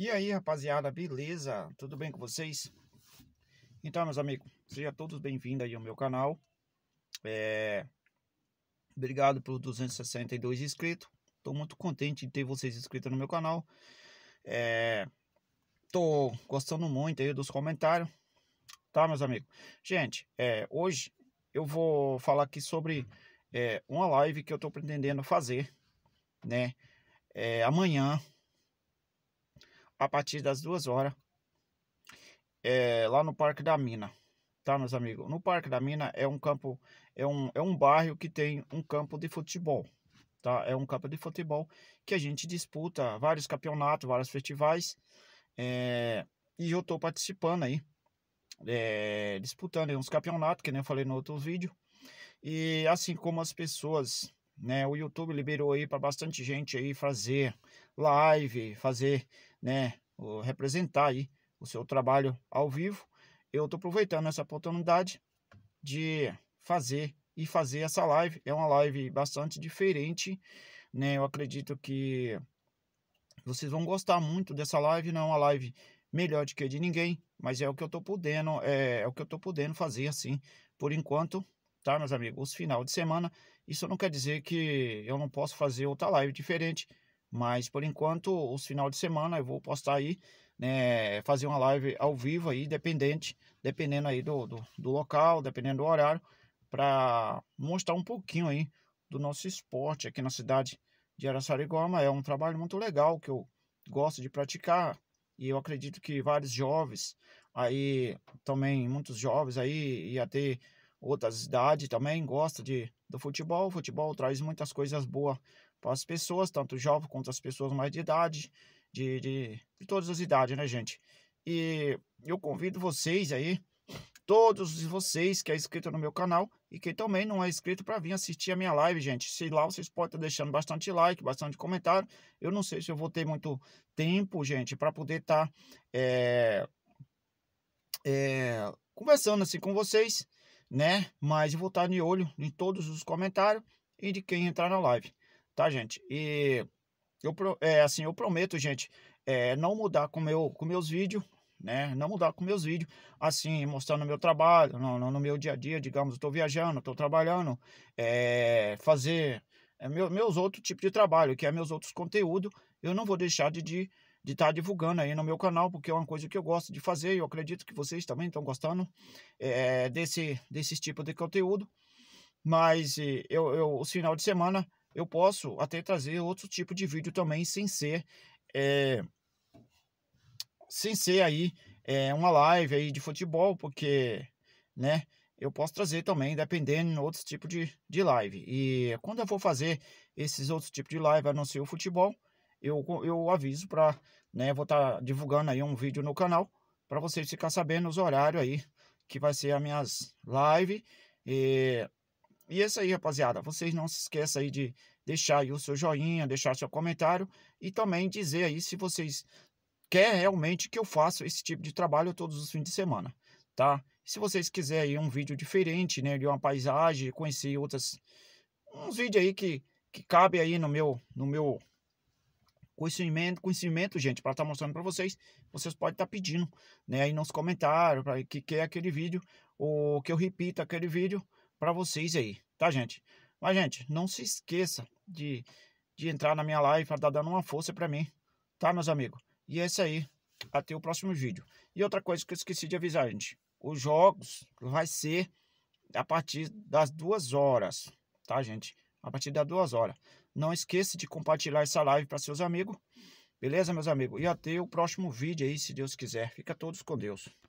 E aí, rapaziada, beleza? Tudo bem com vocês? Então, meus amigos, sejam todos bem-vindos aí ao meu canal. É... Obrigado pelos 262 inscritos. Estou muito contente de ter vocês inscritos no meu canal. Estou é... gostando muito aí dos comentários. Tá, meus amigos? Gente, é... hoje eu vou falar aqui sobre é, uma live que eu estou pretendendo fazer, né? É, amanhã, a partir das duas horas é, lá no Parque da Mina, tá, meus amigos? No Parque da Mina é um campo, é um, é um bairro que tem um campo de futebol, tá? É um campo de futebol que a gente disputa vários campeonatos, vários festivais, é, e eu tô participando aí, é, disputando uns campeonatos, que nem eu falei no outro vídeo, e assim como as pessoas né? O YouTube liberou aí para bastante gente aí fazer live, fazer né, representar aí o seu trabalho ao vivo, eu estou aproveitando essa oportunidade de fazer e fazer essa live. É uma live bastante diferente, né? Eu acredito que vocês vão gostar muito dessa live. Não é uma live melhor do que a de ninguém, mas é o que eu estou podendo, é, é, o que eu tô podendo fazer assim por enquanto, tá, meus amigos? Final de semana. Isso não quer dizer que eu não posso fazer outra live diferente mas por enquanto, os final de semana eu vou postar aí, né, fazer uma live ao vivo aí, dependente, dependendo aí do, do, do local, dependendo do horário, para mostrar um pouquinho aí do nosso esporte aqui na cidade de Araçariguama. É um trabalho muito legal que eu gosto de praticar e eu acredito que vários jovens aí também muitos jovens aí e até outras idades também gosta de do futebol. O futebol traz muitas coisas boas para as pessoas, tanto jovens quanto as pessoas mais de idade, de, de, de todas as idades, né, gente? E eu convido vocês aí, todos vocês que é inscrito no meu canal e que também não é inscrito para vir assistir a minha live, gente. Se lá vocês podem estar deixando bastante like, bastante comentário. Eu não sei se eu vou ter muito tempo, gente, para poder estar tá, é, é, conversando assim com vocês, né? Mas eu vou estar de olho em todos os comentários e de quem entrar na live tá, gente? E eu, é, assim, eu prometo, gente, é, não mudar com, meu, com meus vídeos, né? Não mudar com meus vídeos, assim, mostrando meu trabalho, no, no, meu dia a dia, digamos, estou viajando, estou trabalhando, é, fazer é, meu, meus outros tipos de trabalho, que é meus outros conteúdos, eu não vou deixar de estar de, de estar tá divulgando aí no meu canal, porque é uma coisa que eu gosto de fazer e eu acredito que vocês também estão gostando é, desse, desse tipo de conteúdo. Mas eu, eu, o final de semana eu posso até trazer outro tipo de vídeo também sem ser é, sem ser aí é, uma live aí de futebol, porque né, eu posso trazer também, dependendo de outros tipos de, de live. E quando eu for fazer esses outros tipos de live, a não ser o futebol, eu, eu aviso para, né, vou estar tá divulgando aí um vídeo no canal para vocês ficar sabendo os horários aí que vai ser as minhas lives. E e é isso aí, rapaziada. Vocês não se esqueçam aí de deixar aí o seu joinha, deixar seu comentário e também dizer aí se vocês querem realmente que eu faça esse tipo de trabalho todos os fins de semana, tá? Se vocês quiserem aí um vídeo diferente, né, de uma paisagem, conhecer outras uns vídeos aí que que cabe aí no meu no meu conhecimento, conhecimento, gente, para estar tá mostrando para vocês, vocês podem estar tá pedindo, né, aí nos comentários, para que quer aquele vídeo ou que eu repita aquele vídeo para vocês aí, tá, gente? Mas, gente, não se esqueça de, de entrar na minha live para tá dando uma força para mim, tá, meus amigos? E é isso aí. Até o próximo vídeo. E outra coisa que eu esqueci de avisar, gente. Os jogos vai ser a partir das duas horas, tá, gente? A partir das duas horas. Não esqueça de compartilhar essa live para seus amigos. Beleza, meus amigos? E até o próximo vídeo aí, se Deus quiser. Fica todos com Deus.